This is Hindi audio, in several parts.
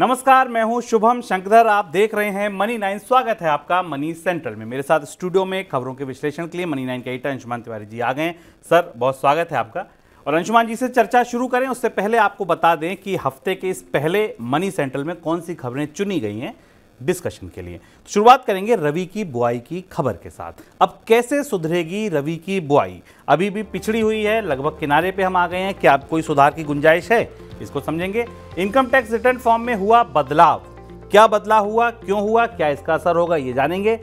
नमस्कार मैं हूं शुभम शंकधर आप देख रहे हैं मनी नाइन स्वागत है आपका मनी सेंट्रल में मेरे साथ स्टूडियो में खबरों के विश्लेषण के लिए मनी नाइन के एटर अंशुमान तिवारी जी आ गए सर बहुत स्वागत है आपका और अंशुमान जी से चर्चा शुरू करें उससे पहले आपको बता दें कि हफ्ते के इस पहले मनी सेंट्रल में कौन सी खबरें चुनी गई हैं डिस्कशन के लिए तो शुरुआत करेंगे रवि की बुआई की खबर के साथ अब कैसे सुधरेगी रवि की बुआई अभी भी पिछड़ी हुई है लगभग किनारे पे हम आ गए हैं क्या आप कोई सुधार की गुंजाइश है इसको समझेंगे इनकम टैक्स रिटर्न फॉर्म में हुआ बदलाव क्या बदलाव हुआ क्यों हुआ क्या इसका असर होगा ये जानेंगे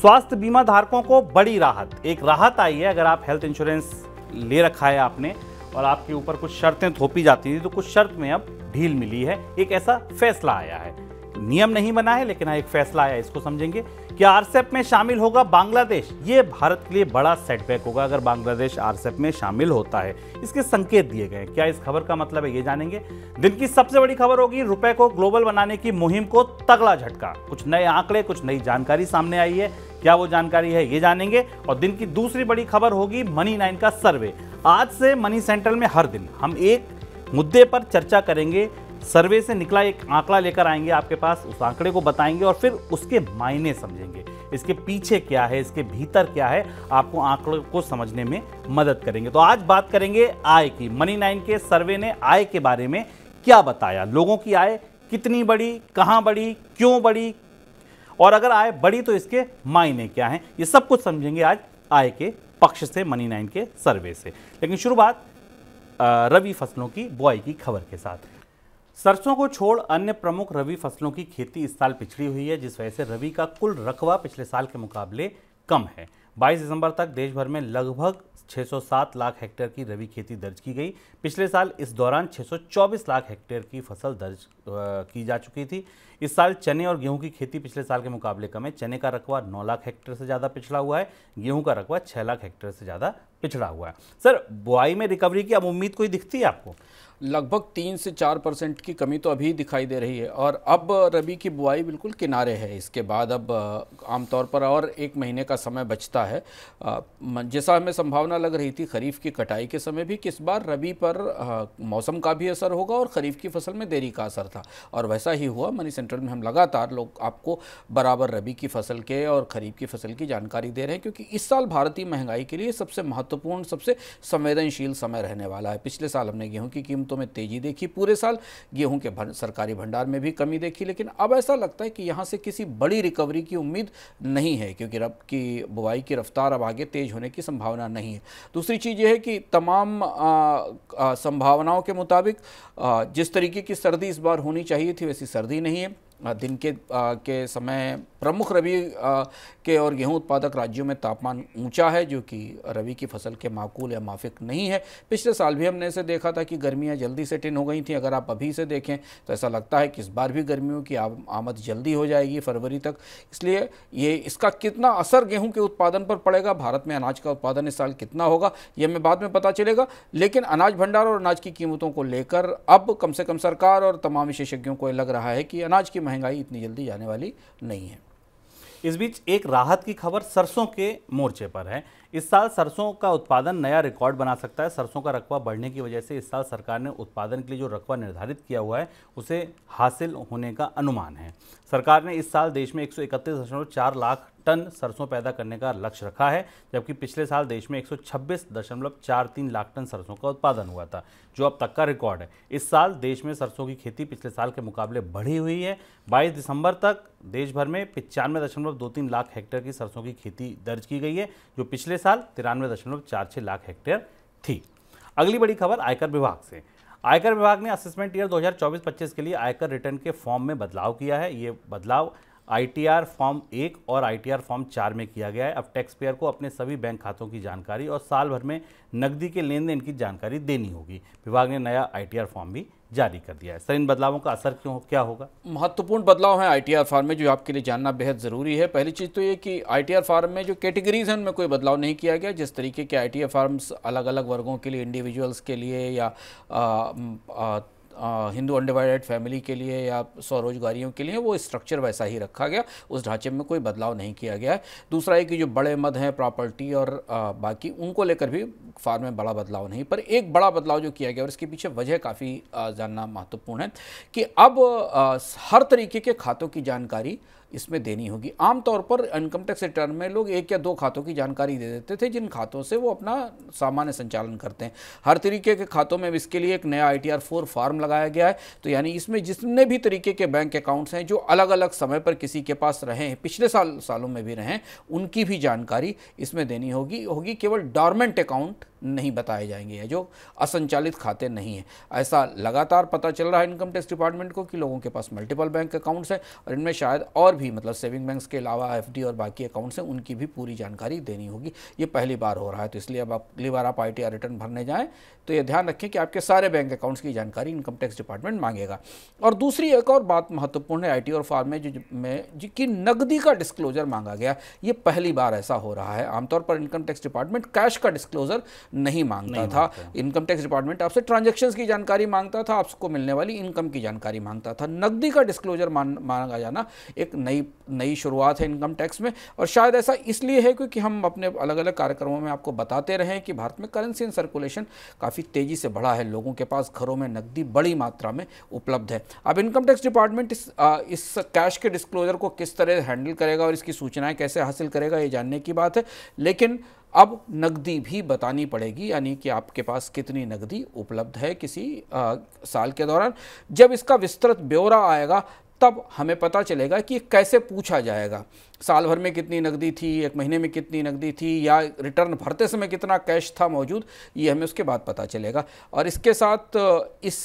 स्वास्थ्य बीमा धारकों को बड़ी राहत एक राहत आई है अगर आप हेल्थ इंश्योरेंस ले रखा है आपने और आपके ऊपर कुछ शर्तें थोपी जाती थी तो कुछ शर्त में अब ढील मिली है एक ऐसा फैसला आया है नियम नहीं बना है लेकिन हाँ, एक फैसला आया इसको समझेंगे कि आरसेप में शामिल होगा बांग्लादेश ये भारत के लिए बड़ा सेटबैक होगा अगर बांग्लादेश आरसेप में शामिल होता है इसके संकेत दिए गए क्या इस खबर का मतलब है ये जानेंगे दिन की सबसे बड़ी खबर होगी रुपए को ग्लोबल बनाने की मुहिम को तगड़ा झटका कुछ नए आंकड़े कुछ नई जानकारी सामने आई है क्या वो जानकारी है ये जानेंगे और दिन की दूसरी बड़ी खबर होगी मनी नाइन का सर्वे आज से मनी सेंट्रल में हर दिन हम एक मुद्दे पर चर्चा करेंगे सर्वे से निकला एक आंकड़ा लेकर आएंगे आपके पास उस आंकड़े को बताएंगे और फिर उसके मायने समझेंगे इसके पीछे क्या है इसके भीतर क्या है आपको आंकड़ों को समझने में मदद करेंगे तो आज बात करेंगे आय की मनी नाइन के सर्वे ने आय के बारे में क्या बताया लोगों की आय कितनी बड़ी कहाँ बड़ी क्यों बढ़ी और अगर आय बढ़ी तो इसके मायने क्या हैं ये सब कुछ समझेंगे आज आय के पक्ष से मनी नाइन के सर्वे से लेकिन शुरुआत रवि फसलों की बुआई की खबर के साथ सरसों को छोड़ अन्य प्रमुख रबी फसलों की खेती इस साल पिछड़ी हुई है जिस वजह से रबी का कुल रकबा पिछले साल के मुकाबले कम है 22 दिसंबर तक देश भर में लगभग 607 लाख हेक्टेयर की रबी खेती दर्ज की गई पिछले साल इस दौरान 624 लाख हेक्टेयर की फसल दर्ज की जा चुकी थी इस साल चने और गेहूं की खेती पिछले साल के मुकाबले कम है चने का रकबा 9 लाख हेक्टेयर से ज़्यादा पिछड़ा हुआ है गेहूं का रकबा 6 लाख हेक्टेयर से ज़्यादा पिछड़ा हुआ है सर बुआई में रिकवरी की अब उम्मीद कोई दिखती है आपको लगभग तीन से चार परसेंट की कमी तो अभी दिखाई दे रही है और अब रबी की बुआई बिल्कुल किनारे है इसके बाद अब आमतौर पर और एक महीने का समय बचता है जैसा हमें संभावना लग रही थी खरीफ की कटाई के समय भी किस बार रबी पर मौसम का भी असर होगा और खरीफ की फसल में देरी का असर था और वैसा ही हुआ मनी सेंट्रल में हम लगातार लोग आपको बराबर रबी की फसल के और खरीफ की फसल की जानकारी दे रहे हैं क्योंकि इस साल भारतीय महंगाई के लिए सबसे महत्व महत्वपूर्ण सबसे संवेदनशील समय रहने वाला है पिछले साल हमने गेहूं की कीमतों में तेजी देखी पूरे साल गेहूं के भन, सरकारी भंडार में भी कमी देखी लेकिन अब ऐसा लगता है कि यहाँ से किसी बड़ी रिकवरी की उम्मीद नहीं है क्योंकि रब की बुआई की रफ्तार अब आगे तेज होने की संभावना नहीं है दूसरी चीज़ यह है कि तमाम संभावनाओं के मुताबिक जिस तरीके की सर्दी इस बार होनी चाहिए थी वैसी सर्दी नहीं है दिन के आ, के समय प्रमुख रबी के और गेहूं उत्पादक राज्यों में तापमान ऊंचा है जो कि रबी की फसल के माकूल या माफिक नहीं है पिछले साल भी हमने इसे देखा था कि गर्मियां जल्दी से टिन हो गई थी अगर आप अभी से देखें तो ऐसा लगता है कि इस बार भी गर्मियों की आमद जल्दी हो जाएगी फरवरी तक इसलिए ये इसका कितना असर गेहूँ के उत्पादन पर पड़ेगा भारत में अनाज का उत्पादन इस साल कितना होगा ये हमें बाद में पता चलेगा लेकिन अनाज भंडार और अनाज की कीमतों को लेकर अब कम से कम सरकार और तमाम विशेषज्ञों को लग रहा है कि अनाज की महंगाई इतनी जल्दी जाने वाली नहीं है इस बीच एक राहत की खबर सरसों के मोर्चे पर है इस साल सरसों का उत्पादन नया रिकॉर्ड बना सकता है सरसों का रकबा बढ़ने की वजह से इस साल सरकार ने उत्पादन के लिए जो रकबा निर्धारित किया हुआ है उसे हासिल होने का अनुमान है सरकार ने इस साल देश में एक लाख टन सरसों पैदा करने का लक्ष्य रखा है जबकि पिछले साल देश में एक लाख टन सरसों का उत्पादन हुआ था जो अब तक का रिकॉर्ड है इस साल देश में सरसों की खेती पिछले साल के मुकाबले बढ़ी हुई है 22 दिसंबर तक देश भर में पिचानवे लाख हेक्टेयर की सरसों की खेती दर्ज की गई है जो पिछले पिछले साल तिरानवे दशमलव चार छः लाख हेक्टेयर थी अगली बड़ी खबर आयकर विभाग से आयकर विभाग ने असेसमेंट ईयर 2024-25 के लिए आयकर रिटर्न के फॉर्म में बदलाव किया है ये बदलाव आईटीआर फॉर्म एक और आईटीआर फॉर्म चार में किया गया है अब टैक्स पेयर को अपने सभी बैंक खातों की जानकारी और साल भर में नकदी के लेन देन की जानकारी देनी होगी विभाग ने नया आईटीआर फॉर्म भी जारी कर दिया है सर इन बदलावों का असर क्यों क्या होगा महत्वपूर्ण बदलाव है आईटीआर फार्म में जो आपके लिए जानना बेहद ज़रूरी है पहली चीज़ तो ये कि आईटीआर फार्म में जो कैटेगरीज हैं उनमें कोई बदलाव नहीं किया गया जिस तरीके के आईटीआर फॉर्म्स अलग अलग वर्गों के लिए इंडिविजुअल्स के लिए या आ, आ, हिंदू अनडिवाइडेड फैमिली के लिए या स्वरोजगारियों के लिए वो स्ट्रक्चर वैसा ही रखा गया उस ढांचे में कोई बदलाव नहीं किया गया है दूसरा है कि जो बड़े मद हैं प्रॉपर्टी और आ, बाकी उनको लेकर भी फार्म में बड़ा बदलाव नहीं पर एक बड़ा बदलाव जो किया गया और इसके पीछे वजह काफ़ी जानना महत्वपूर्ण है कि अब आ, हर तरीके के खातों की जानकारी इसमें देनी होगी आमतौर पर इनकम टैक्स रिटर्न में लोग एक या दो खातों की जानकारी दे देते थे जिन खातों से वो अपना सामान्य संचालन करते हैं हर तरीके के खातों में इसके लिए एक नया I T R four form लगाया गया है तो यानी इसमें जितने भी तरीके के बैंक अकाउंट्स हैं जो अलग अलग समय पर किसी के पास रहे हैं पिछले साल सालों में भी रहें उनकी भी जानकारी इसमें देनी होगी होगी केवल डॉर्मेंट अकाउंट नहीं बताए जाएंगे या जो असंचालित खाते नहीं हैं ऐसा लगातार पता चल रहा है इनकम टैक्स डिपार्टमेंट को कि लोगों के पास मल्टीपल बैंक अकाउंट्स हैं और इनमें शायद और भी भी मतलब सेविंग बैंक्स के अलावा एफ और बाकी अकाउंट्स हैं उनकी भी पूरी जानकारी देनी होगी ये पहली बार हो रहा है तो इसलिए अब अगली बार आप आई रिटर्न भरने जाएँ तो ये ध्यान रखें कि आपके सारे बैंक अकाउंट्स की जानकारी इनकम टैक्स डिपार्टमेंट मांगेगा और दूसरी एक और बात महत्वपूर्ण है आई और फार्म में जो में जी की नकदी का डिस्क्लोजर मांगा गया ये पहली बार ऐसा हो रहा है आमतौर पर इनकम टैक्स डिपार्टमेंट कैश का डिस्क्लोजर नहीं मांगता नहीं था इनकम टैक्स डिपार्टमेंट आपसे ट्रांजेक्शन की जानकारी मांगता था आपको मिलने वाली इनकम की जानकारी मांगता था नकदी का डिस्क्लोजर मांगा जाना एक नई नई शुरुआत है इनकम टैक्स में और शायद ऐसा इसलिए है क्योंकि हम अपने अलग अलग कार्यक्रमों में आपको बताते रहें कि भारत में करेंसी इन सर्कुलेशन काफ़ी तेज़ी से बढ़ा है लोगों के पास घरों में नकदी बड़ी मात्रा में उपलब्ध है अब इनकम टैक्स डिपार्टमेंट इस इस कैश के डिस्क्लोजर को किस तरह हैंडल करेगा और इसकी सूचनाएँ कैसे हासिल करेगा ये जानने की बात है लेकिन अब नकदी भी बतानी पड़ेगी यानी कि आपके पास कितनी नकदी उपलब्ध है किसी आ, साल के दौरान जब इसका विस्तृत ब्यौरा आएगा तब हमें पता चलेगा कि कैसे पूछा जाएगा साल भर में कितनी नकदी थी एक महीने में कितनी नकदी थी या रिटर्न भरते समय कितना कैश था मौजूद ये हमें उसके बाद पता चलेगा और इसके साथ इस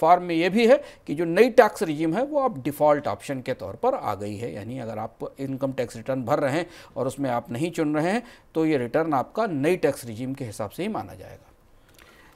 फॉर्म में ये भी है कि जो नई टैक्स रिजीम है वो अब डिफ़ॉल्ट ऑप्शन के तौर पर आ गई है यानी अगर आप इनकम टैक्स रिटर्न भर रहे हैं और उसमें आप नहीं चुन रहे हैं तो ये रिटर्न आपका नई टैक्स रिजीम के हिसाब से ही माना जाएगा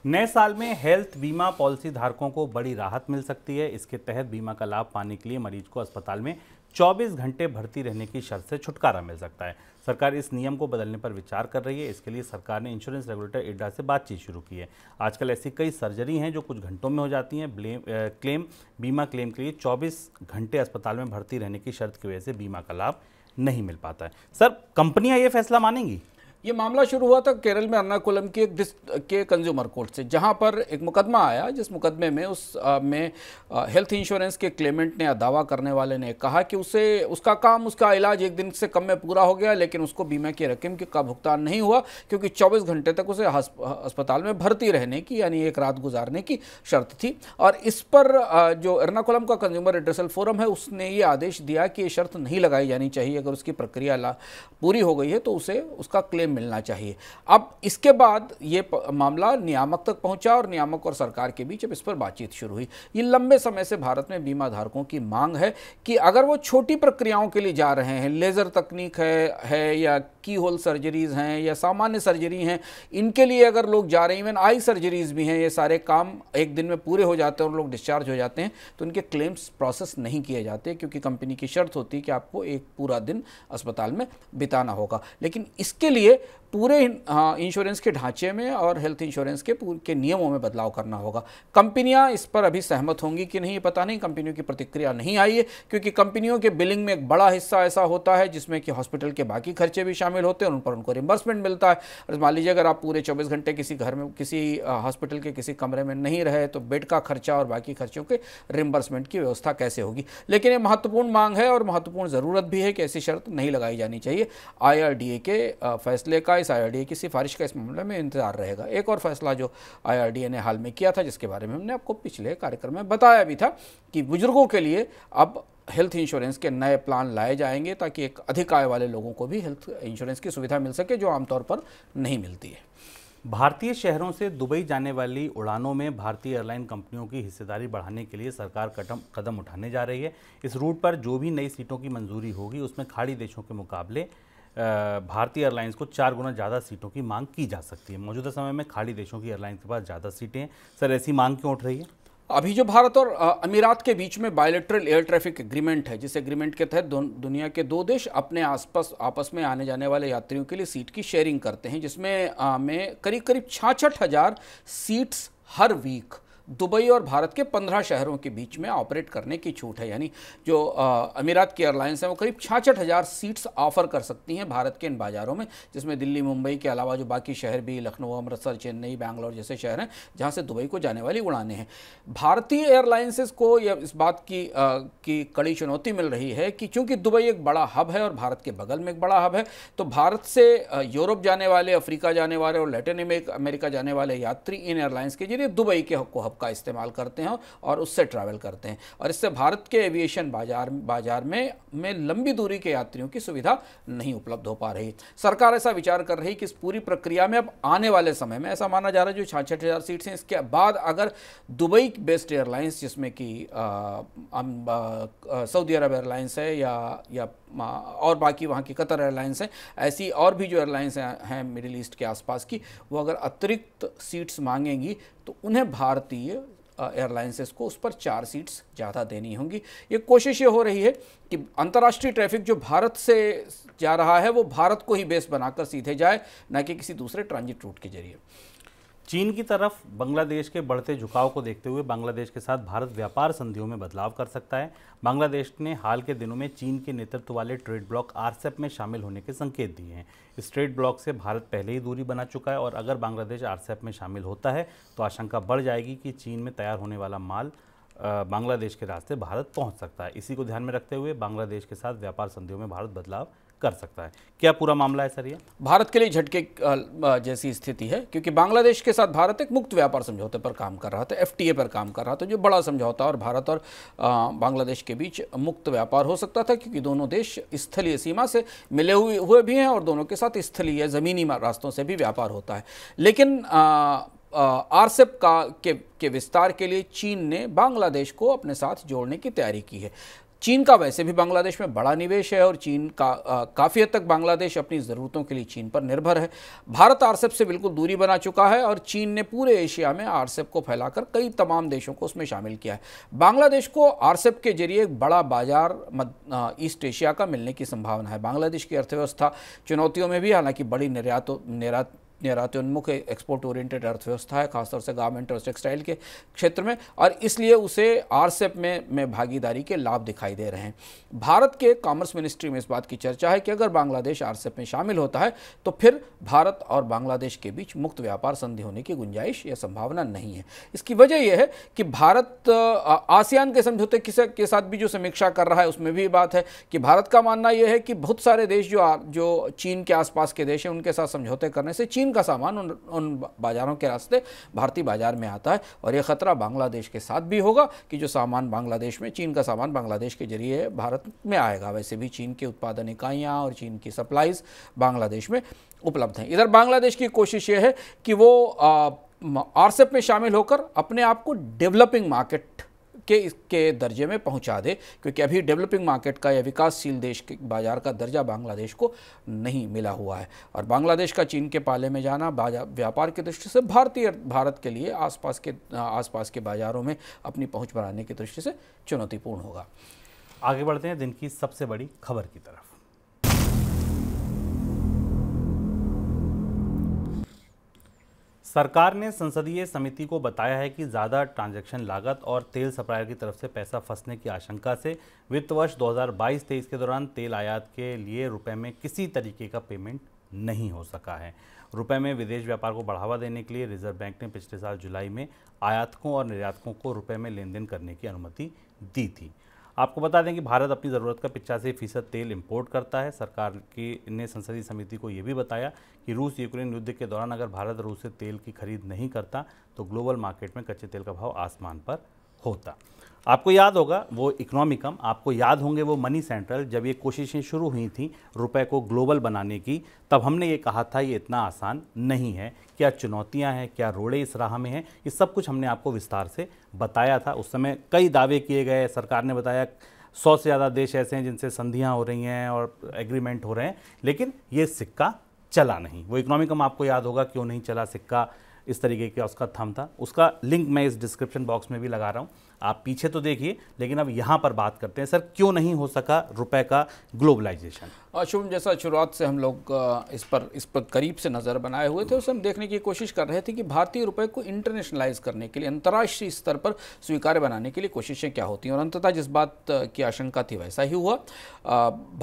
नए साल में हेल्थ बीमा पॉलिसी धारकों को बड़ी राहत मिल सकती है इसके तहत बीमा का लाभ पाने के लिए मरीज को अस्पताल में 24 घंटे भर्ती रहने की शर्त से छुटकारा मिल सकता है सरकार इस नियम को बदलने पर विचार कर रही है इसके लिए सरकार ने इंश्योरेंस रेगुलेटर इड्डा से बातचीत शुरू की है आजकल ऐसी कई सर्जरी हैं जो कुछ घंटों में हो जाती हैं ब्लेम क्लेम बीमा क्लेम के लिए 24 घंटे अस्पताल में भर्ती रहने की शर्त की वजह से बीमा का लाभ नहीं मिल पाता है सर कंपनियाँ ये फैसला मानेंगी ये मामला शुरू हुआ था केरल में अर्नाकुलम के एक के कंज्यूमर कोर्ट से जहां पर एक मुकदमा आया जिस मुकदमे में उस आ, में आ, हेल्थ इंश्योरेंस के क्लेमेंट ने दावा करने वाले ने कहा कि उसे उसका काम उसका इलाज एक दिन से कम में पूरा हो गया लेकिन उसको बीमा की रकम का भुगतान नहीं हुआ क्योंकि चौबीस घंटे तक उसे अस्पताल में भर्ती रहने की यानी एक रात गुजारने की शर्त थी और इस पर जो एर्नाकुलम का कंज्यूमर एड्रेसल फोरम है उसने ये आदेश दिया कि ये शर्त नहीं लगाई जानी चाहिए अगर उसकी प्रक्रिया पूरी हो गई है तो उसे उसका क्लेम मिलना चाहिए अब इसके बाद ये मामला नियामक तक पहुंचा और नियामक और सरकार के बीच अब इस पर बातचीत शुरू हुई ये लंबे समय से भारत में बीमा धारकों की मांग है कि अगर वो छोटी प्रक्रियाओं के लिए जा रहे हैं लेज़र तकनीक है, है या की होल सर्जरीज़ हैं या सामान्य सर्जरी हैं इनके लिए अगर लोग जा रहे हैं इवन आई सर्जरीज़ भी हैं ये सारे काम एक दिन में पूरे हो जाते हैं और लोग डिस्चार्ज हो जाते हैं तो इनके क्लेम्स प्रोसेस नहीं किए जाते क्योंकि कंपनी की शर्त होती है कि आपको एक पूरा दिन अस्पताल में बिताना होगा लेकिन इसके लिए पूरे इंश्योरेंस हाँ, के ढांचे में और हेल्थ इंश्योरेंस के के नियमों में बदलाव करना होगा कंपनियां इस पर अभी सहमत होंगी कि नहीं पता नहीं कंपनियों की प्रतिक्रिया नहीं आई है क्योंकि कंपनियों के बिलिंग में एक बड़ा हिस्सा ऐसा होता है जिसमें कि हॉस्पिटल के बाकी खर्चे भी शामिल होते हैं उन पर उनको रिम्बर्समेंट मिलता है मान लीजिए अगर आप पूरे चौबीस घंटे किसी घर में किसी हॉस्पिटल के किसी कमरे में नहीं रहे तो बेड का खर्चा और बाकी खर्चों के रिम्बर्समेंट की व्यवस्था कैसे होगी लेकिन ये महत्वपूर्ण मांग है और महत्वपूर्ण ज़रूरत भी है कि ऐसी शर्त नहीं लगाई जानी चाहिए आई के फैसले का बाईस आई की सिफारिश का इस मामले में इंतजार रहेगा एक और फैसला जो आई ने हाल में किया था जिसके बारे में हमने आपको पिछले कार्यक्रम में बताया भी था कि बुजुर्गों के लिए अब हेल्थ इंश्योरेंस के नए प्लान लाए जाएंगे ताकि एक अधिक आय वाले लोगों को भी हेल्थ इंश्योरेंस की सुविधा मिल सके जो आमतौर पर नहीं मिलती है भारतीय शहरों से दुबई जाने वाली उड़ानों में भारतीय एयरलाइन कंपनियों की हिस्सेदारी बढ़ाने के लिए सरकार कदम कदम उठाने जा रही है इस रूट पर जो भी नई सीटों की मंजूरी होगी उसमें खाड़ी देशों के मुकाबले भारतीय एयरलाइंस को चार गुना ज़्यादा सीटों की मांग की जा सकती है मौजूदा समय में खाड़ी देशों की एयरलाइंस के पास ज़्यादा सीटें हैं सर ऐसी मांग क्यों उठ रही है अभी जो भारत और अमीरात के बीच में बायोलेट्रल एयर ट्रैफिक एग्रीमेंट है जिस एग्रीमेंट के तहत दुनिया के दो देश अपने आसपास आपस में आने जाने वाले यात्रियों के लिए सीट की शेयरिंग करते हैं जिसमें में करीब करीब छाछठ हज़ार सीट्स हर वीक दुबई और भारत के पंद्रह शहरों के बीच में ऑपरेट करने की छूट है यानी जो अमीरात की एयरलाइंस हैं वो करीब छाछठ हज़ार सीट्स ऑफर कर सकती हैं भारत के इन बाज़ारों में जिसमें दिल्ली मुंबई के अलावा जो बाकी शहर भी लखनऊ अमृतसर चेन्नई बैंगलोर जैसे शहर हैं जहाँ से दुबई को जाने वाली उड़ानें हैं भारतीय एयरलाइंसेस को यह इस बात की आ, की कड़ी चुनौती मिल रही है कि चूँकि दुबई एक बड़ा हब है और भारत के बगल में एक बड़ा हब है तो भारत से यूरोप जाने वाले अफ्रीका जाने वाले और लेटिन अमेरिका जाने वाले यात्री इन एयरलाइंस के जरिए दुबई के को हब का इस्तेमाल करते हैं और उससे ट्रैवल करते हैं और इससे भारत के एविएशन बाजार बाजार में में लंबी दूरी के यात्रियों की सुविधा नहीं उपलब्ध हो पा रही सरकार ऐसा विचार कर रही कि इस पूरी प्रक्रिया में अब आने वाले समय में ऐसा माना जा रहा है जो छाछठ हज़ार सीट्स हैं इसके बाद अगर दुबई बेस्ड एयरलाइंस जिसमें कि सऊदी अरब एयरलाइंस है या या और बाकी वहाँ की कतर एयरलाइंस हैं ऐसी और भी जो एयरलाइंस हैं मिडिल ईस्ट के आसपास की वो अगर अतिरिक्त सीट्स मांगेंगी तो उन्हें भारतीय एयरलाइंसेस को उस पर चार सीट्स ज़्यादा देनी होंगी ये कोशिश ये हो रही है कि अंतर्राष्ट्रीय ट्रैफिक जो भारत से जा रहा है वो भारत को ही बेस बनाकर सीधे जाए ना कि किसी दूसरे ट्रांजिट रूट के जरिए चीन की तरफ बांग्लादेश के बढ़ते झुकाव को देखते हुए बांग्लादेश के साथ भारत व्यापार संधियों में बदलाव कर सकता है बांग्लादेश ने हाल के दिनों में चीन के नेतृत्व वाले ट्रेड ब्लॉक आरसेप में शामिल होने के संकेत दिए हैं इस ट्रेड ब्लॉक से भारत पहले ही दूरी बना चुका है और अगर बांग्लादेश आरसेप में शामिल होता है तो आशंका बढ़ जाएगी कि चीन में तैयार होने वाला माल बांग्लादेश के रास्ते भारत पहुँच सकता है इसी को ध्यान में रखते हुए बांग्लादेश के साथ व्यापार संधियों में भारत बदलाव कर सकता है क्या पूरा मामला है सर ये भारत के लिए झटके जैसी स्थिति है क्योंकि बांग्लादेश के साथ भारत एक मुक्त व्यापार समझौते पर काम कर रहा था एफ पर काम कर रहा था जो बड़ा समझौता और भारत और बांग्लादेश के बीच मुक्त व्यापार हो सकता था क्योंकि दोनों देश स्थलीय सीमा से मिले हुए हुए भी हैं और दोनों के साथ स्थलीय ज़मीनी रास्तों से भी व्यापार होता है लेकिन आरसेप का के के विस्तार के लिए चीन ने बांग्लादेश को अपने साथ जोड़ने की तैयारी की है चीन का वैसे भी बांग्लादेश में बड़ा निवेश है और चीन का काफ़ी हद तक बांग्लादेश अपनी ज़रूरतों के लिए चीन पर निर्भर है भारत आरसेप से बिल्कुल दूरी बना चुका है और चीन ने पूरे एशिया में आरसेप को फैलाकर कई तमाम देशों को उसमें शामिल किया है बांग्लादेश को आरसेप के जरिए एक बड़ा बाजार ईस्ट एशिया का मिलने की संभावना है बांग्लादेश की अर्थव्यवस्था चुनौतियों में भी हालांकि बड़ी निर्यात निर्यात उन्मुख एक्सपोर्ट ओरिएंटेड अर्थव्यवस्था है खासतौर से गारमेंट और टेक्सटाइल के क्षेत्र में और इसलिए उसे आरसेप में में भागीदारी के लाभ दिखाई दे रहे हैं भारत के कॉमर्स मिनिस्ट्री में इस बात की चर्चा है कि अगर बांग्लादेश आरसेप में शामिल होता है तो फिर भारत और बांग्लादेश के बीच मुक्त व्यापार संधि होने की गुंजाइश या संभावना नहीं है इसकी वजह यह है कि भारत आसियान के समझौते के साथ भी जो समीक्षा कर रहा है उसमें भी बात है कि भारत का मानना यह है कि बहुत सारे देश जो जो चीन के आसपास के देश हैं उनके साथ समझौते करने से चीन चीन का सामान उन उन बाज़ारों के रास्ते भारतीय बाज़ार में आता है और यह ख़तरा बांग्लादेश के साथ भी होगा कि जो सामान बांग्लादेश में चीन का सामान बांग्लादेश के जरिए भारत में आएगा वैसे भी चीन के उत्पादन इकाइयाँ और चीन की सप्लाईज बांग्लादेश में उपलब्ध हैं इधर बांग्लादेश की कोशिश ये है कि वो आरसेप में शामिल होकर अपने आप को डेवलपिंग मार्केट के इसके दर्जे में पहुंचा दे क्योंकि अभी डेवलपिंग मार्केट का या विकासशील देश के बाजार का दर्जा बांग्लादेश को नहीं मिला हुआ है और बांग्लादेश का चीन के पाले में जाना व्यापार की दृष्टि से भारतीय भारत के लिए आसपास के आसपास के बाज़ारों में अपनी पहुँच बनाने की दृष्टि से चुनौतीपूर्ण होगा आगे बढ़ते हैं दिन की सबसे बड़ी खबर की तरफ सरकार ने संसदीय समिति को बताया है कि ज़्यादा ट्रांजैक्शन लागत और तेल सप्लायर की तरफ से पैसा फंसने की आशंका से वित्त वर्ष 2022-23 के दौरान तेल आयात के लिए रुपए में किसी तरीके का पेमेंट नहीं हो सका है रुपए में विदेश व्यापार को बढ़ावा देने के लिए रिजर्व बैंक ने पिछले साल जुलाई में आयातकों और निर्यातकों को रुपये में लेन देन करने की अनुमति दी थी आपको बता दें कि भारत अपनी ज़रूरत का पिचासी फीसद तेल इम्पोर्ट करता है सरकार की ने संसदीय समिति को ये भी बताया कि रूस यूक्रेन युद्ध के दौरान अगर भारत रूस से तेल की खरीद नहीं करता तो ग्लोबल मार्केट में कच्चे तेल का भाव आसमान पर होता आपको याद होगा वो इकोनॉमिकम आपको याद होंगे वो मनी सेंट्रल जब ये कोशिशें शुरू हुई थी रुपए को ग्लोबल बनाने की तब हमने ये कहा था ये इतना आसान नहीं है क्या चुनौतियां हैं क्या रोड़े इस राह में हैं ये सब कुछ हमने आपको विस्तार से बताया था उस समय कई दावे किए गए सरकार ने बताया सौ से ज़्यादा देश ऐसे हैं जिनसे संधियाँ हो रही हैं और एग्रीमेंट हो रहे हैं लेकिन ये सिक्का चला नहीं वो इकोनॉमिकम आपको याद होगा क्यों नहीं चला सिक्का इस तरीके का उसका थम था उसका लिंक मैं इस डिस्क्रिप्शन बॉक्स में भी लगा रहा हूँ आप पीछे तो देखिए लेकिन अब यहाँ पर बात करते हैं सर क्यों नहीं हो सका रुपए का ग्लोबलाइजेशन शुभम जैसा शुरुआत से हम लोग इस पर इस पर करीब से नज़र बनाए हुए थे उसे हम देखने की कोशिश कर रहे थे कि भारतीय रुपए को इंटरनेशनलाइज करने के लिए अंतर्राष्ट्रीय स्तर पर स्वीकार्य बनाने के लिए कोशिशें क्या होती हैं और अंततः जिस बात की आशंका थी वैसा ही हुआ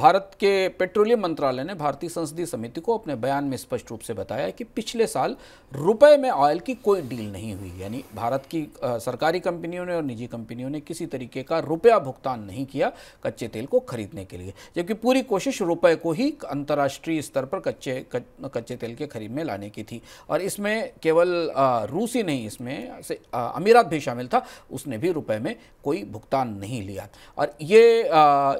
भारत के पेट्रोलियम मंत्रालय ने भारतीय संसदीय समिति को अपने बयान में स्पष्ट रूप से बताया कि पिछले साल रुपए में ऑयल की कोई डील नहीं हुई यानी भारत की सरकारी कंपनियों ने और निजी कंपनियों ने किसी तरीके का रुपया भुगतान नहीं किया कच्चे तेल को खरीदने के लिए जबकि पूरी कोशिश रुपए को ही अंतर्राष्ट्रीय स्तर पर कच्चे कच्चे तेल के खरीद में लाने की थी और इसमें केवल रूस ही नहीं इसमें अमीरात भी शामिल था उसने भी रुपये में कोई भुगतान नहीं लिया और ये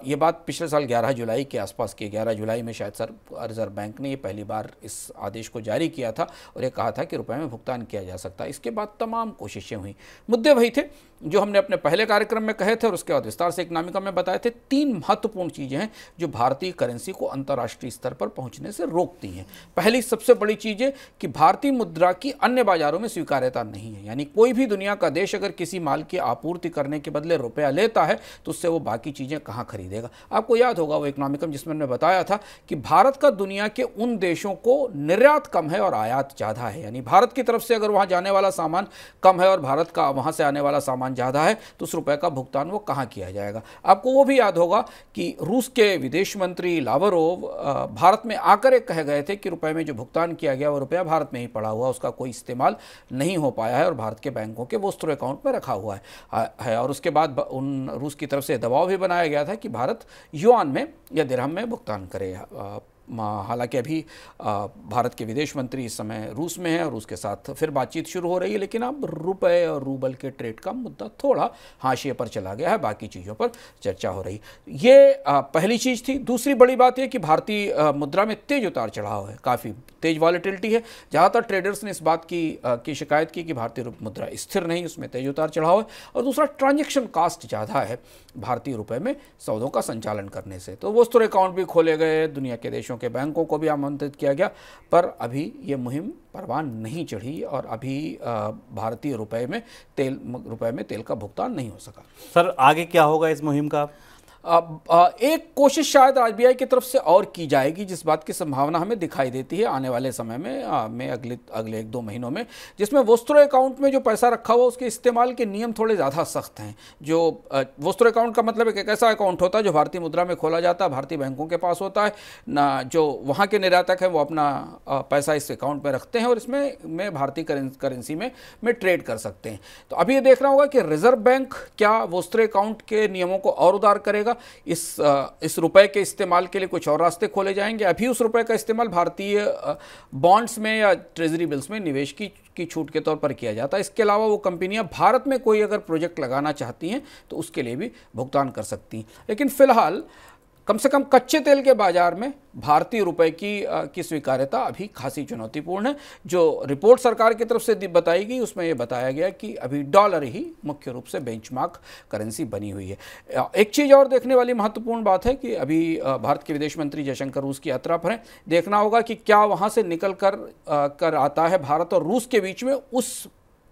ये बात पिछले साल ग्यारह जुलाई के आसपास के ग्यारह जुलाई में शायद सर रिजर्व बैंक ने पहली बार इस आदेश को जारी किया था और ये कहा था कि रुपए में भुगतान किया जा सकता है इसके बाद तमाम कोशिशें हुई मुद्दे वही थे जो हमने अपने पहले कार्यक्रम में कहे थे और उसके बाद विस्तार से इकनॉमिका में बताए थे तीन महत्वपूर्ण चीज़ें हैं जो भारतीय करेंसी को अंतर्राष्ट्रीय स्तर पर पहुंचने से रोकती हैं पहली सबसे बड़ी चीज़ है कि भारतीय मुद्रा की अन्य बाजारों में स्वीकार्यता नहीं है यानी कोई भी दुनिया का देश अगर किसी माल की आपूर्ति करने के बदले रुपया लेता है तो उससे वो बाकी चीज़ें कहाँ खरीदेगा आपको याद होगा वो इकनॉमिकम जिसमें हमने बताया था कि भारत का दुनिया के उन देशों को निर्यात कम है और आयात ज़्यादा है यानी भारत की तरफ से अगर वहाँ जाने वाला सामान कम है और भारत का वहाँ से आने वाला सामान सामान ज़्यादा है तो उस रुपये का भुगतान वो कहाँ किया जाएगा आपको वो भी याद होगा कि रूस के विदेश मंत्री लावरोव भारत में आकर एक कह गए थे कि रुपये में जो भुगतान किया गया वो रुपया भारत में ही पड़ा हुआ उसका कोई इस्तेमाल नहीं हो पाया है और भारत के बैंकों के वो स्त्रो अकाउंट में रखा हुआ है, है और उसके बाद उन रूस की तरफ से दबाव भी बनाया गया था कि भारत युआन में या दिरहम में भुगतान करे हालांकि अभी भारत के विदेश मंत्री इस समय रूस में हैं और उसके साथ फिर बातचीत शुरू हो रही है लेकिन अब रुपए और रूबल के ट्रेड का मुद्दा थोड़ा हाशिए पर चला गया है बाकी चीज़ों पर चर्चा हो रही ये पहली चीज़ थी दूसरी बड़ी बात यह कि भारतीय मुद्रा में तेज उतार चढ़ाव है काफ़ी तेज वॉलीटिलिटी है ज़्यादातर ट्रेडर्स ने इस बात की की शिकायत की कि भारतीय मुद्रा स्थिर नहीं उसमें तेज उतार चढ़ाव है और दूसरा ट्रांजेक्शन कास्ट ज़्यादा है भारतीय रुपये में सौदों का संचालन करने से तो वो स्तर अकाउंट भी खोले गए दुनिया के देशों के बैंकों को भी आमंत्रित किया गया पर अभी ये मुहिम परवान नहीं चढ़ी और अभी भारतीय रुपए में तेल रुपए में तेल का भुगतान नहीं हो सका सर आगे क्या होगा इस मुहिम का एक कोशिश शायद आरबीआई की तरफ से और की जाएगी जिस बात की संभावना हमें दिखाई देती है आने वाले समय में आ, में अगले अगले एक दो महीनों में जिसमें वस्त्रो अकाउंट में जो पैसा रखा हुआ उसके इस्तेमाल के नियम थोड़े ज़्यादा सख्त हैं जो वस्त्रो अकाउंट का मतलब एक ऐसा अकाउंट होता है जो भारतीय मुद्रा में खोला जाता है भारतीय बैंकों के पास होता है ना जो वहाँ के निर्यातक हैं वो अपना पैसा इस अकाउंट में रखते हैं और इसमें में भारतीय करेंसी में में ट्रेड कर सकते हैं तो अभी ये देखना होगा कि रिजर्व बैंक क्या वस्त्र अकाउंट के नियमों को और उदार करेगा जाएगा इस इस रुपए के इस्तेमाल के लिए कुछ और रास्ते खोले जाएंगे अभी उस रुपए का इस्तेमाल भारतीय बॉन्ड्स में या ट्रेजरी बिल्स में निवेश की की छूट के तौर पर किया जाता है इसके अलावा वो कंपनियां भारत में कोई अगर प्रोजेक्ट लगाना चाहती हैं तो उसके लिए भी भुगतान कर सकती हैं लेकिन फिलहाल कम से कम कच्चे तेल के बाजार में भारतीय रुपए की आ, की स्वीकार्यता अभी खासी चुनौतीपूर्ण है जो रिपोर्ट सरकार की तरफ से बताई गई उसमें यह बताया गया कि अभी डॉलर ही मुख्य रूप से बेंचमार्क करेंसी बनी हुई है एक चीज़ और देखने वाली महत्वपूर्ण बात है कि अभी भारत के विदेश मंत्री जयशंकर रूस की यात्रा पर हैं देखना होगा कि क्या वहाँ से निकल कर आ, कर आता है भारत और रूस के बीच में उस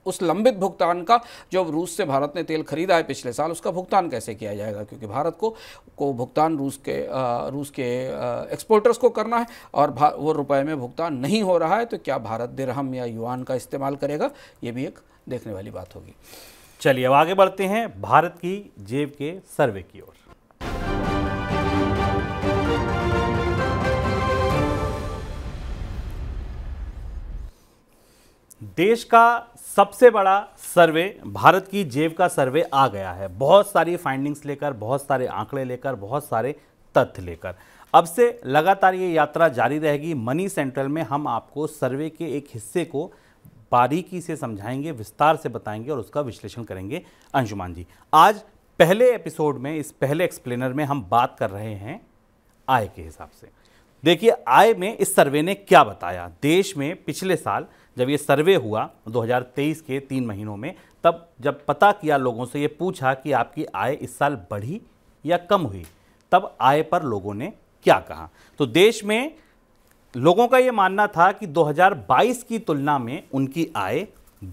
उस लंबित भुगतान का जो रूस से भारत ने तेल खरीदा है पिछले साल उसका भुगतान कैसे किया जाएगा क्योंकि भारत को को भुगतान रूस के आ, रूस के एक्सपोर्टर्स को करना है और वो रुपए में भुगतान नहीं हो रहा है तो क्या भारत दिरहम या युआन का इस्तेमाल करेगा ये भी एक देखने वाली बात होगी चलिए अब आगे बढ़ते हैं भारत की जेब के सर्वे की ओर देश का सबसे बड़ा सर्वे भारत की जेब का सर्वे आ गया है बहुत सारी फाइंडिंग्स लेकर बहुत सारे आंकड़े लेकर बहुत सारे तथ्य लेकर अब से लगातार ये यात्रा जारी रहेगी मनी सेंट्रल में हम आपको सर्वे के एक हिस्से को बारीकी से समझाएंगे विस्तार से बताएंगे और उसका विश्लेषण करेंगे अंशुमान जी आज पहले एपिसोड में इस पहले एक्सप्लेनर में हम बात कर रहे हैं आय के हिसाब से देखिए आय में इस सर्वे ने क्या बताया देश में पिछले साल जब ये सर्वे हुआ 2023 के तीन महीनों में तब जब पता किया लोगों से ये पूछा कि आपकी आय इस साल बढ़ी या कम हुई तब आय पर लोगों ने क्या कहा तो देश में लोगों का ये मानना था कि 2022 की तुलना में उनकी आय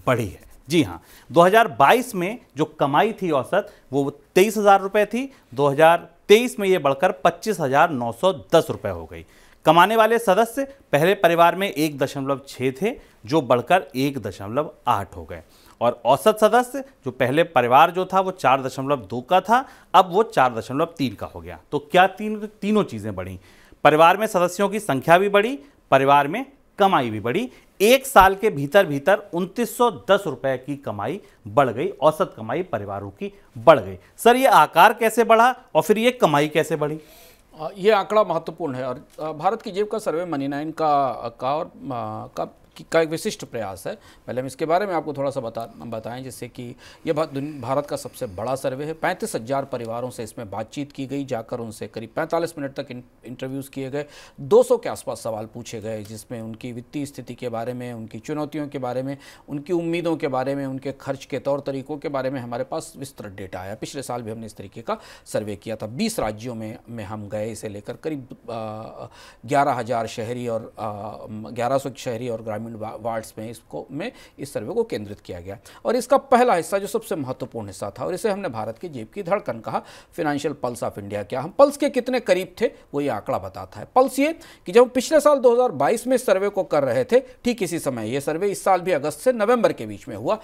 बढ़ी है जी हाँ 2022 में जो कमाई थी औसत वो तेईस हज़ार रुपये थी 2023 में ये बढ़कर पच्चीस हज़ार नौ सौ दस रुपये हो गई कमाने वाले सदस्य पहले परिवार में एक दशमलव छः थे जो बढ़कर एक दशमलव आठ हो गए और औसत सदस्य जो पहले परिवार जो था वो चार दशमलव दो का था अब वो चार दशमलव तीन का हो गया तो क्या तीन तीनों चीज़ें बढ़ी परिवार में सदस्यों की संख्या भी बढ़ी परिवार में कमाई भी बढ़ी एक साल के भीतर भीतर उनतीस रुपए की कमाई बढ़ गई औसत कमाई परिवारों की बढ़ गई सर ये आकार कैसे बढ़ा और फिर ये कमाई कैसे बढ़ी ये आंकड़ा महत्वपूर्ण है और भारत की जेब का सर्वे मनी नाइन का का और का का एक विशिष्ट प्रयास है पहले हम इसके बारे में आपको थोड़ा सा बता बताएं जैसे कि यह भारत का सबसे बड़ा सर्वे है पैंतीस हज़ार परिवारों से इसमें बातचीत की गई जाकर उनसे करीब पैंतालीस मिनट तक इंटरव्यूज़ किए गए 200 के आसपास सवाल पूछे गए जिसमें उनकी वित्तीय स्थिति के बारे में उनकी चुनौतियों के बारे में उनकी उम्मीदों के बारे में उनके खर्च के तौर तरीकों के बारे में हमारे पास विस्तृत डेटा आया पिछले साल भी हमने इस तरीके का सर्वे किया था बीस राज्यों में में हम गए इसे लेकर करीब ग्यारह हज़ार शहरी और ग्यारह शहरी और ग्रामीण ग्रामीण वार्ड्स में इसको में इस सर्वे को केंद्रित किया गया और इसका पहला हिस्सा जो सबसे महत्वपूर्ण हिस्सा था और इसे हमने भारत की जेब की धड़कन कहा फिनेंशियल पल्स ऑफ इंडिया क्या हम पल्स के कितने करीब थे वो ये आंकड़ा बताता है पल्स ये कि जब पिछले साल 2022 में सर्वे को कर रहे थे ठीक इसी समय ये सर्वे इस साल भी अगस्त से नवंबर के बीच में हुआ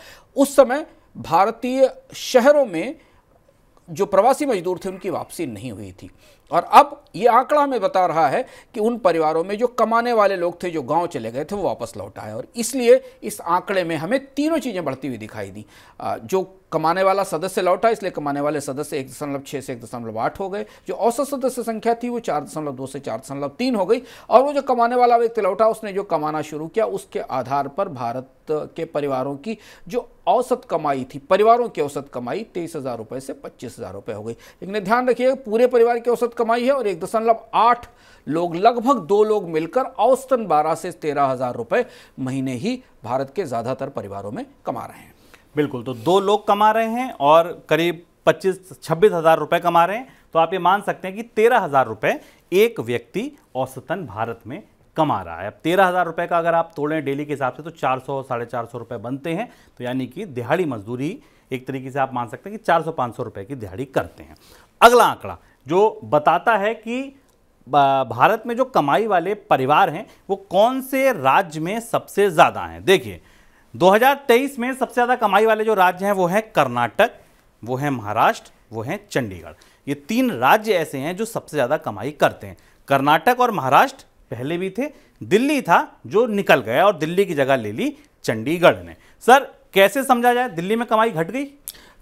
उस समय भारतीय शहरों में जो प्रवासी मजदूर थे उनकी वापसी नहीं हुई थी और अब ये आंकड़ा हमें बता रहा है कि उन परिवारों में जो कमाने वाले लोग थे जो गांव चले गए थे वो वापस लौट आए और इसलिए इस आंकड़े में हमें तीनों चीज़ें बढ़ती हुई दिखाई दी जो कमाने वाला सदस्य लौटा इसलिए कमाने वाले सदस्य एक दशमलव छः से एक दशमलव आठ हो गए जो औसत सदस्य संख्या थी वो चार दशमलव दो से चार दशमलव तीन हो गई और वो जो कमाने वाला व्यक्ति लौटा उसने जो कमाना शुरू किया उसके आधार पर भारत के परिवारों की जो औसत कमाई थी परिवारों की औसत कमाई तेईस हज़ार रुपये से पच्चीस हज़ार रुपये हो गई लेकिन ध्यान रखिए पूरे परिवार की औसत कमाई है और एक दशमलव आठ लोग लगभग दो लोग मिलकर औसतन बारह से तेरह हज़ार रुपये महीने ही भारत के ज़्यादातर परिवारों में कमा रहे हैं बिल्कुल तो दो लोग कमा रहे हैं और करीब पच्चीस छब्बीस हज़ार रुपये कमा रहे हैं तो आप ये मान सकते हैं कि तेरह हज़ार रुपये एक व्यक्ति औसतन भारत में कमा रहा है अब तेरह हज़ार रुपये का अगर आप तोड़ें डेली के हिसाब से तो चार सौ साढ़े चार सौ रुपये बनते हैं तो यानी कि दिहाड़ी मजदूरी एक तरीके से आप मान सकते हैं कि चार सौ पाँच सौ रुपये की दिहाड़ी करते हैं अगला आंकड़ा जो बताता है कि भारत में जो कमाई वाले परिवार हैं वो कौन से राज्य में सबसे ज़्यादा हैं देखिए 2023 में सबसे ज़्यादा कमाई वाले जो राज्य हैं वो हैं कर्नाटक वो हैं महाराष्ट्र वो हैं चंडीगढ़ ये तीन राज्य ऐसे हैं जो सबसे ज़्यादा कमाई करते हैं कर्नाटक और महाराष्ट्र पहले भी थे दिल्ली था जो निकल गया और दिल्ली की जगह ले ली चंडीगढ़ ने सर कैसे समझा जाए दिल्ली में कमाई घट गई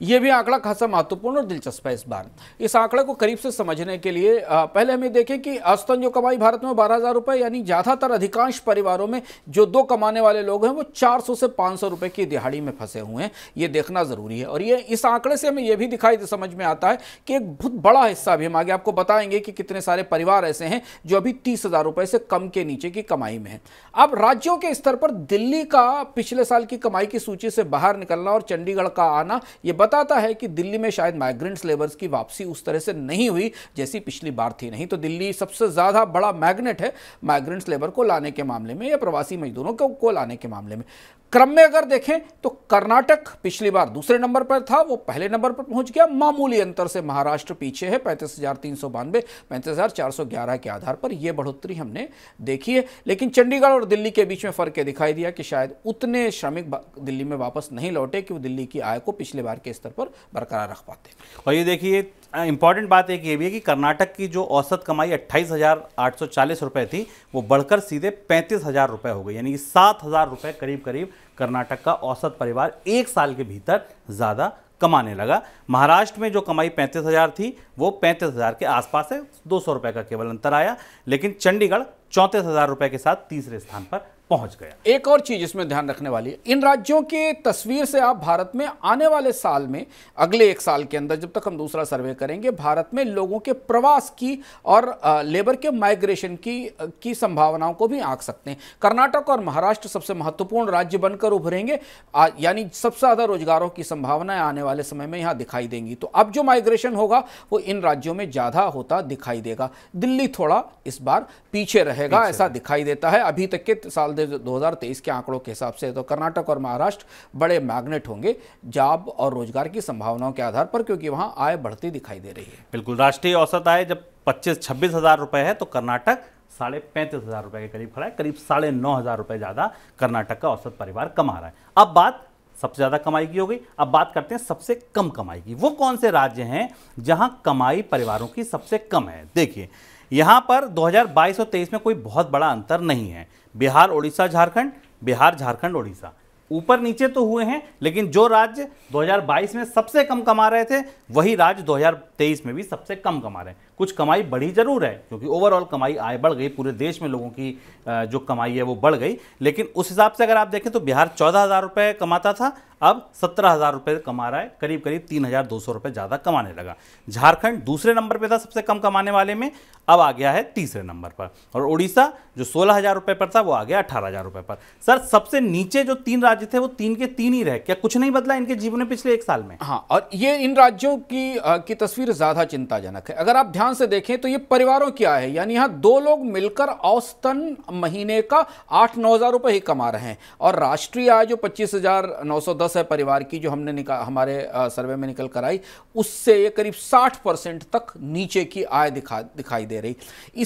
ये भी आंकड़ा खासा महत्वपूर्ण और दिलचस्प है इस बार इस आंकड़े को करीब से समझने के लिए पहले हमें देखें कि औसतन जो कमाई भारत में बारह हज़ार रुपए यानी ज़्यादातर अधिकांश परिवारों में जो दो कमाने वाले लोग हैं वो चार सौ से 500 सौ की दिहाड़ी में फंसे हुए हैं ये देखना ज़रूरी है और ये इस आंकड़े से हमें यह भी दिखाई समझ में आता है कि एक बहुत बड़ा हिस्सा भी हम आगे आपको बताएंगे कि कितने सारे परिवार ऐसे हैं जो अभी तीस हज़ार से कम के नीचे की कमाई में है अब राज्यों के स्तर पर दिल्ली का पिछले साल की कमाई की सूची से बाहर निकलना और चंडीगढ़ का आना यह बताता है कि दिल्ली में शायद माइग्रेंट्स लेबर्स की वापसी उस तरह से नहीं हुई जैसी पिछली बार थी नहीं तो दिल्ली सबसे ज़्यादा बड़ा मैग्नेट है माइग्रेंट्स लेबर को लाने के मामले में या प्रवासी मजदूरों को, को लाने के मामले में क्रम में अगर देखें तो कर्नाटक पिछली बार दूसरे नंबर पर था वो पहले नंबर पर पहुंच गया मामूली अंतर से महाराष्ट्र पीछे है पैंतीस हज़ार तीन सौ बानवे पैंतीस हज़ार चार सौ ग्यारह के आधार पर यह बढ़ोतरी हमने देखी है लेकिन चंडीगढ़ और दिल्ली के बीच में फ़र्क यह दिखाई दिया कि शायद उतने श्रमिक दिल्ली में वापस नहीं लौटे कि वो दिल्ली की आय को पिछले बार के स्तर पर बरकरार रख पाते और ये देखिए इम्पॉर्टेंट बात एक ये भी है कि कर्नाटक की जो औसत कमाई अट्ठाईस हज़ार आठ सौ चालीस रुपये थी वो बढ़कर सीधे पैंतीस हज़ार रुपये हो गई यानी कि सात हज़ार रुपये करीब करीब कर्नाटक का औसत परिवार एक साल के भीतर ज़्यादा कमाने लगा महाराष्ट्र में जो कमाई पैंतीस हज़ार थी वो पैंतीस हज़ार के आसपास है दो सौ रुपये का केवल अंतर आया लेकिन चंडीगढ़ चौंतीस हज़ार रुपये के साथ तीसरे स्थान पर पहुंच गया एक और चीज इसमें ध्यान रखने वाली है इन राज्यों के तस्वीर से आप भारत में आने वाले साल में अगले एक साल के अंदर जब तक हम दूसरा सर्वे करेंगे भारत में लोगों के प्रवास की और लेबर के माइग्रेशन की की संभावनाओं को भी आंक सकते हैं कर्नाटक और महाराष्ट्र सबसे महत्वपूर्ण राज्य बनकर उभरेंगे यानी सबसे ज्यादा रोजगारों की संभावनाएं आने वाले समय में यहाँ दिखाई देंगी तो अब जो माइग्रेशन होगा वो इन राज्यों में ज्यादा होता दिखाई देगा दिल्ली थोड़ा इस बार पीछे रहेगा ऐसा दिखाई देता है अभी तक के साल 2023 के आंकड़ों के हिसाब से तो कर्नाटक और महाराष्ट्र बड़े मैग्नेट होंगे जॉब और रोजगार की संभावनाओं के आधार पर क्योंकि वहाँ आय बढ़ती दिखाई दे रही है बिल्कुल राष्ट्रीय औसत आय जब पच्चीस छब्बीस हज़ार रुपए है तो कर्नाटक साढ़े पैंतीस हज़ार रुपए के करीब खड़ा है करीब साढ़े नौ हज़ार रुपए ज़्यादा कर्नाटक का औसत परिवार कमा रहा है अब बात सबसे ज़्यादा कमाई की हो गई अब बात करते हैं सबसे कम कमाई की वो कौन से राज्य हैं जहां कमाई परिवारों की सबसे कम है देखिए यहाँ पर 2022 और 23 में कोई बहुत बड़ा अंतर नहीं है बिहार उड़ीसा झारखंड बिहार झारखंड उड़ीसा ऊपर नीचे तो हुए हैं लेकिन जो राज्य 2022 में सबसे कम कमा रहे थे वही राज्य तेईस में भी सबसे कम कमा रहे हैं कुछ कमाई बढ़ी जरूर है क्योंकि ओवरऑल कमाई आय बढ़ गई पूरे देश में लोगों की जो कमाई है वो बढ़ गई लेकिन उस हिसाब से अगर आप देखें तो बिहार चौदह हज़ार रुपये कमाता था अब सत्रह हज़ार रुपये कमा रहा है करीब करीब तीन हज़ार दो सौ रुपये ज़्यादा कमाने लगा झारखंड दूसरे नंबर पर था सबसे कम कमाने वाले में अब आ गया है तीसरे नंबर पर और उड़ीसा जो सोलह हज़ार रुपये पर था वो आ गया अठारह हज़ार रुपये पर सर सबसे नीचे जो तीन राज्य थे वो तीन के तीन ही रहे क्या कुछ नहीं बदला इनके जीवन में पिछले एक साल में हाँ और ये इन राज्यों की की तस्वीर तस्वीर ज्यादा चिंताजनक है अगर आप ध्यान से देखें तो ये परिवारों आय है यानी यहाँ दो लोग मिलकर औसतन महीने का आठ नौ हजार रुपये ही कमा रहे हैं और राष्ट्रीय आय जो पच्चीस हजार नौ सौ दस है परिवार की जो हमने निकाल हमारे सर्वे में निकल कर आई उससे ये करीब साठ परसेंट तक नीचे की आय दिखा दिखाई दे रही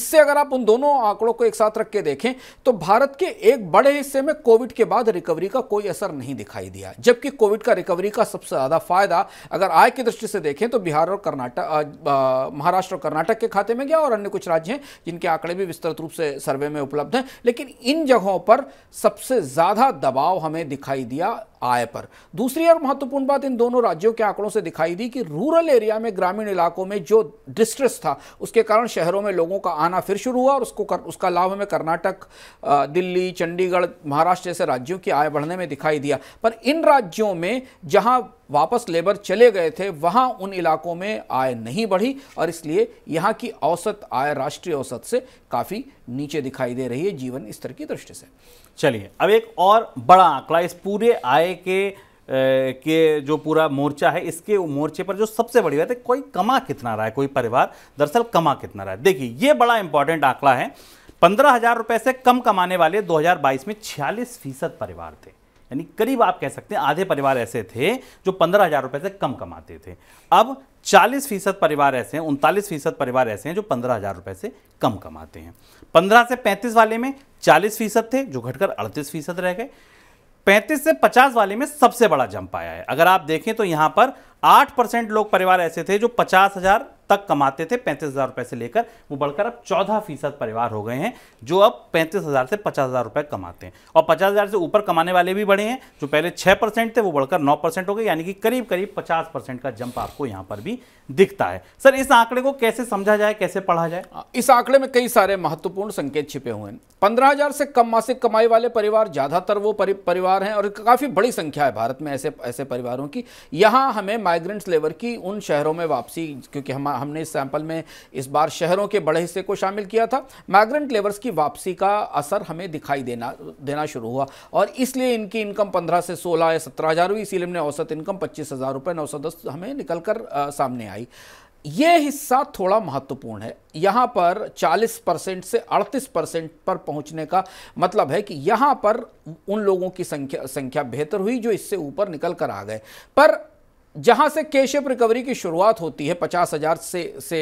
इससे अगर आप उन दोनों आंकड़ों को एक साथ रख के देखें तो भारत के एक बड़े हिस्से में कोविड के बाद रिकवरी का कोई असर नहीं दिखाई दिया जबकि कोविड का रिकवरी का सबसे ज्यादा फायदा अगर आय की दृष्टि से देखें तो बिहार और कर्नाटक कर्नाटक महाराष्ट्र और कर्नाटक के खाते में गया और अन्य कुछ राज्य हैं जिनके आंकड़े भी विस्तृत रूप से सर्वे में उपलब्ध हैं लेकिन इन जगहों पर सबसे ज़्यादा दबाव हमें दिखाई दिया आय पर दूसरी और महत्वपूर्ण बात इन दोनों राज्यों के आंकड़ों से दिखाई दी कि रूरल एरिया में ग्रामीण इलाकों में जो डिस्ट्रेस था उसके कारण शहरों में लोगों का आना फिर शुरू हुआ और उसको कर, उसका लाभ हमें कर्नाटक दिल्ली चंडीगढ़ महाराष्ट्र जैसे राज्यों की आय बढ़ने में दिखाई दिया पर इन राज्यों में जहाँ वापस लेबर चले गए थे वहाँ उन इलाकों में आय नहीं बढ़ी और इसलिए यहाँ की औसत आय राष्ट्रीय औसत से काफ़ी नीचे दिखाई दे रही है जीवन स्तर की दृष्टि से चलिए अब एक और बड़ा आंकड़ा इस पूरे आय के के जो पूरा मोर्चा है इसके मोर्चे पर जो सबसे बड़ी बात है कोई कमा कितना रहा है कोई परिवार दरअसल कमा कितना रहा है देखिए ये बड़ा इंपॉर्टेंट आंकड़ा है पंद्रह हज़ार रुपए से कम कमाने वाले 2022 में छियालीस फीसद परिवार थे यानी करीब आप कह सकते हैं आधे परिवार ऐसे थे जो पंद्रह हज़ार रुपए से कम कमाते थे अब चालीस फीसद परिवार ऐसे हैं उनतालीस फीसद परिवार ऐसे हैं जो पंद्रह हज़ार रुपये से कम कमाते हैं पंद्रह से पैंतीस वाले में चालीस फीसद थे जो घटकर अड़तीस फीसद रह गए पैंतीस से पचास वाले में सबसे बड़ा जंप आया है अगर आप देखें तो यहाँ पर आठ परसेंट लोग परिवार ऐसे थे जो पचास हज़ार तक कमाते थे पैंतीस हज़ार रुपये से लेकर वो बढ़कर अब चौदह फीसद परिवार हो गए हैं जो अब पैंतीस हज़ार से पचास हज़ार रुपये कमाते हैं और पचास हज़ार से ऊपर कमाने वाले भी बढ़े हैं जो पहले छः परसेंट थे वो बढ़कर नौ परसेंट हो गए यानी कि करीब करीब पचास परसेंट का जंप आपको यहाँ पर भी दिखता है सर इस आंकड़े को कैसे समझा जाए कैसे पढ़ा जाए इस आंकड़े में कई सारे महत्वपूर्ण संकेत छिपे हुए हैं पंद्रह हज़ार से कम मासिक कमाई वाले परिवार ज़्यादातर वो परिवार हैं और काफ़ी बड़ी संख्या है भारत में ऐसे ऐसे परिवारों की यहाँ हमें माइग्रेंट्स लेबर की उन शहरों में वापसी क्योंकि हम हमने इस सैंपल में इस बार शहरों के बड़े हिस्से को शामिल किया था माइग्रेंट लेबर्स की वापसी का असर हमें दिखाई देना देना शुरू हुआ और इसलिए इनकी इनकम पंद्रह से सोलह या सत्रह हज़ार हुई इसीलिए हमने औसत इनकम पच्चीस हज़ार रुपये नौ सौ दस हमें निकल कर आ, सामने आई ये हिस्सा थोड़ा महत्वपूर्ण है यहाँ पर 40 परसेंट से 38 परसेंट पर पहुँचने का मतलब है कि यहाँ पर उन लोगों की संख्या संख्या बेहतर हुई जो इससे ऊपर निकल कर आ गए पर जहां से केशअप रिकवरी की शुरुआत होती है पचास हजार से से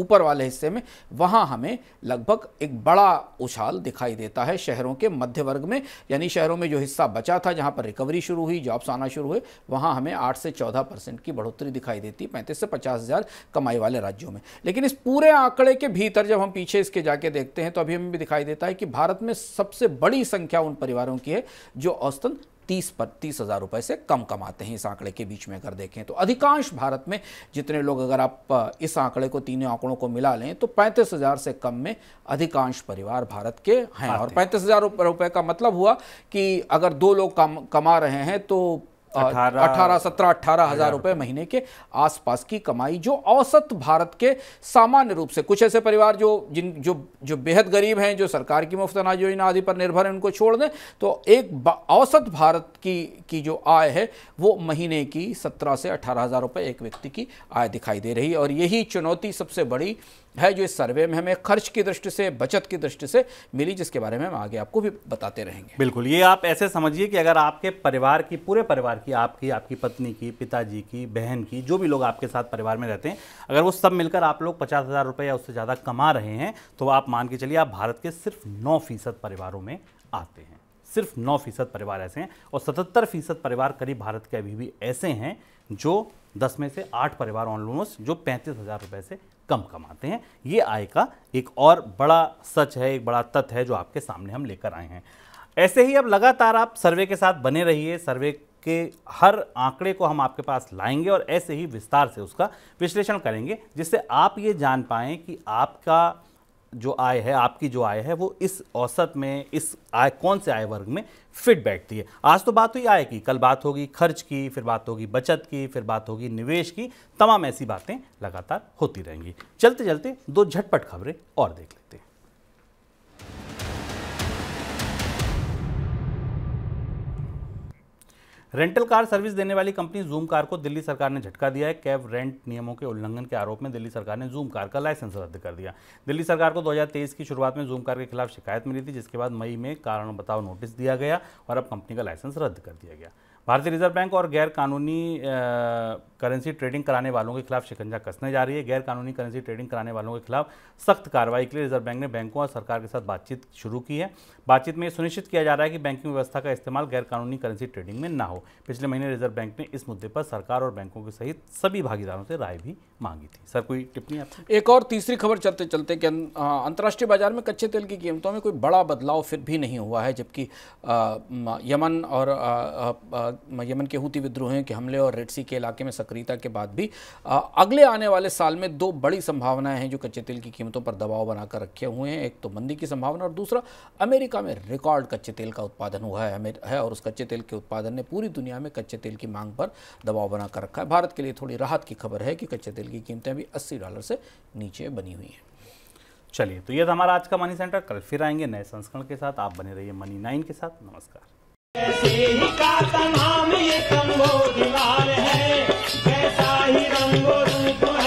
ऊपर वाले हिस्से में वहां हमें लगभग एक बड़ा उछाल दिखाई देता है शहरों के मध्य वर्ग में यानी शहरों में जो हिस्सा बचा था जहां पर रिकवरी शुरू हुई जॉब्स आना शुरू हुए वहां हमें आठ से चौदह परसेंट की बढ़ोतरी दिखाई देती है पैंतीस से पचास हज़ार कमाई वाले राज्यों में लेकिन इस पूरे आंकड़े के भीतर जब हम पीछे इसके जाके देखते हैं तो अभी हमें भी दिखाई देता है कि भारत में सबसे बड़ी संख्या उन परिवारों की है जो औसतन तीस पर तीस हज़ार रुपये से कम कमाते हैं इस आंकड़े के बीच में अगर देखें तो अधिकांश भारत में जितने लोग अगर आप इस आंकड़े को तीनों आंकड़ों को मिला लें तो पैंतीस हज़ार से कम में अधिकांश परिवार भारत के हैं और पैंतीस हज़ार रुपये का मतलब हुआ कि अगर दो लोग कम कमा रहे हैं तो अठारह सत्रह अठारह हजार रुपए महीने के आसपास की कमाई जो औसत भारत के सामान्य रूप से कुछ ऐसे परिवार जो जिन जो जो बेहद गरीब हैं जो सरकार की मुफ्त अनाज योजना आदि पर निर्भर हैं उनको छोड़ दें तो एक औसत भारत की की जो आय है वो महीने की सत्रह से अठारह हजार रुपये एक व्यक्ति की आय दिखाई दे रही है और यही चुनौती सबसे बड़ी है जो इस सर्वे में हमें खर्च की दृष्टि से बचत की दृष्टि से मिली जिसके बारे में हम आगे आपको भी बताते रहेंगे बिल्कुल ये आप ऐसे समझिए कि अगर आपके परिवार की पूरे परिवार कि आपकी आपकी पत्नी की पिताजी की बहन की जो भी लोग आपके साथ परिवार में रहते हैं अगर वो सब मिलकर आप लोग पचास हज़ार रुपये या उससे ज़्यादा कमा रहे हैं तो आप मान के चलिए आप भारत के सिर्फ नौ फीसद परिवारों में आते हैं सिर्फ नौ फीसद परिवार ऐसे हैं और सतहत्तर फीसद परिवार करीब भारत के अभी भी ऐसे हैं जो दस में से आठ परिवार ऑलमोस्ट जो पैंतीस हज़ार रुपये से कम कमाते हैं ये आय का एक और बड़ा सच है एक बड़ा तथ्य है जो आपके सामने हम लेकर आए हैं ऐसे ही अब लगातार आप सर्वे के साथ बने रहिए सर्वे के हर आंकड़े को हम आपके पास लाएंगे और ऐसे ही विस्तार से उसका विश्लेषण करेंगे जिससे आप ये जान पाएँ कि आपका जो आय है आपकी जो आय है वो इस औसत में इस आय कौन से आय वर्ग में फिट बैठती है आज तो बात हुई आय की कल बात होगी खर्च की फिर बात होगी बचत की फिर बात होगी निवेश की तमाम ऐसी बातें लगातार होती रहेंगी चलते चलते दो झटपट खबरें और देख लेते हैं रेंटल कार सर्विस देने वाली कंपनी जूम कार को दिल्ली सरकार ने झटका दिया है कैब रेंट नियमों के उल्लंघन के आरोप में दिल्ली सरकार ने जूम कार का लाइसेंस रद्द कर दिया दिल्ली सरकार को 2023 की शुरुआत में जूम कार के खिलाफ शिकायत मिली थी जिसके बाद मई में कारण बताओ नोटिस दिया गया और अब कंपनी का लाइसेंस रद्द कर दिया गया भारतीय रिजर्व बैंक और गैर कानूनी करेंसी ट्रेडिंग कराने वालों के खिलाफ शिकंजा कसने जा रही है गैर कानूनी करेंसी ट्रेडिंग कराने वालों के खिलाफ सख्त कार्रवाई के लिए रिजर्व बैंक ने बैंकों और सरकार के साथ बातचीत शुरू की है बातचीत में यह सुनिश्चित किया जा रहा है कि बैंकिंग व्यवस्था का इस्तेमाल गैर कानूनी करेंसी ट्रेडिंग में ना हो पिछले महीने रिजर्व बैंक ने इस मुद्दे पर सरकार और बैंकों के सहित सभी भागीदारों से राय भी मांगी थी सर कोई टिप्पणी आप एक और तीसरी खबर चलते चलते कि अं, अंतर्राष्ट्रीय बाजार में कच्चे तेल की कीमतों में कोई बड़ा बदलाव फिर भी नहीं हुआ है जबकि यमन और यमन के हूती विद्रोहियों के हमले और रेड सी के इलाके में सक्रियता के बाद भी आ, अगले आने वाले साल में दो बड़ी संभावनाएं हैं जो कच्चे तेल की कीमतों पर दबाव बनाकर रखे हुए हैं एक तो मंदी की संभावना और दूसरा अमेरिका में रिकॉर्ड कच्चे तेल का उत्पादन हुआ है है और उस कच्चे तेल के उत्पादन ने पूरी दुनिया में कच्चे तेल की मांग पर दबाव बनाकर रखा है भारत के लिए थोड़ी राहत की खबर है कि कच्चे तेल की कीमतें भी अस्सी डॉलर से नीचे बनी हुई हैं चलिए तो ये था हमारा आज का मनी सेंटर कल फिर आएंगे नए संस्करण के साथ आप बने रहिए मनी नाइन के साथ नमस्कार तमाम तो ये कम्बो दीवार है कैसा ही रंगो रूप है